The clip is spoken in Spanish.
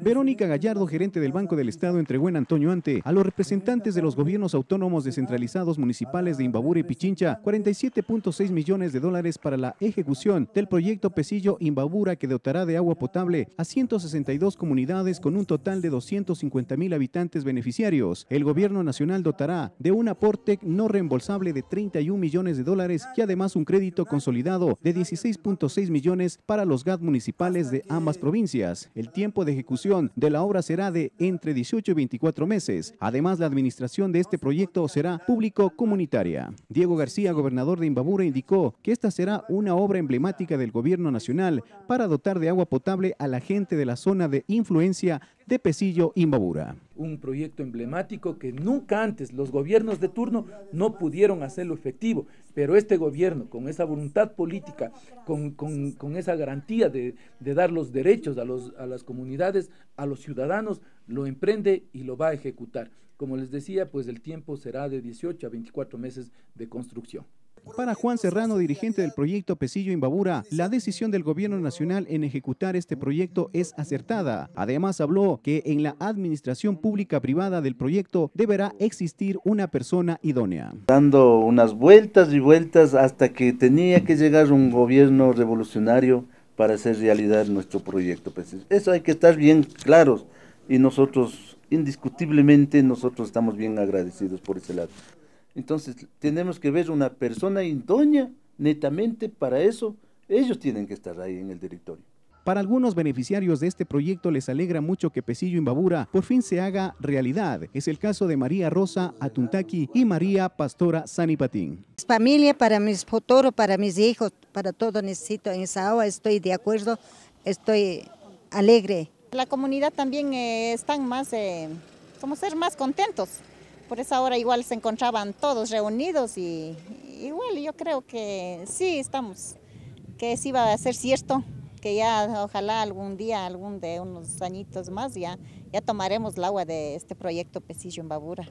Verónica Gallardo, gerente del Banco del Estado, entregó en Antonio Ante a los representantes de los gobiernos autónomos descentralizados municipales de Imbabura y Pichincha 47.6 millones de dólares para la ejecución del proyecto Pesillo Imbabura que dotará de agua potable a 162 comunidades con un total de 250 mil habitantes beneficiarios. El gobierno nacional dotará de un aporte no reembolsable de 31 millones de dólares y además un crédito consolidado de 16.6 millones para los GAD municipales de ambas provincias. El tiempo de ejecución de la obra será de entre 18 y 24 meses. Además, la administración de este proyecto será público-comunitaria. Diego García, gobernador de Imbabura, indicó que esta será una obra emblemática del gobierno nacional para dotar de agua potable a la gente de la zona de influencia de Pesillo Mabura. Un proyecto emblemático que nunca antes los gobiernos de turno no pudieron hacerlo efectivo, pero este gobierno, con esa voluntad política, con, esa garantía de, dar los derechos a, a las comunidades, a los ciudadanos, lo emprende y lo va a ejecutar. Como les decía, pues el tiempo será de 18 a 24 meses de construcción. Para Juan Serrano, dirigente del proyecto Pesillo Imbabura, la decisión del gobierno nacional en ejecutar este proyecto es acertada. Además, habló que en la administración pública privada del proyecto deberá existir una persona idónea. Dando unas vueltas y vueltas hasta que tenía que llegar un gobierno revolucionario para hacer realidad nuestro proyecto. Pues, eso hay que estar bien claros y nosotros, indiscutiblemente, nosotros estamos bien agradecidos por ese lado. Entonces tenemos que ver una persona idónea netamente para eso. Ellos tienen que estar ahí en el directorio. Para algunos beneficiarios de este proyecto les alegra mucho que Pesillo Imbabura por fin se haga realidad. Es el caso de María Rosa Atuntaki y María Pastora Sanipatín. Familia para mis futuros, para mis hijos, para todo necesito en esa Estoy de acuerdo, estoy alegre. La comunidad también eh, están más, eh, como ser más contentos. Por esa hora igual se encontraban todos reunidos y igual yo creo que sí estamos, que sí va a ser cierto, que ya ojalá algún día, algún de unos añitos más ya, ya tomaremos el agua de este proyecto Pesillo en Babura.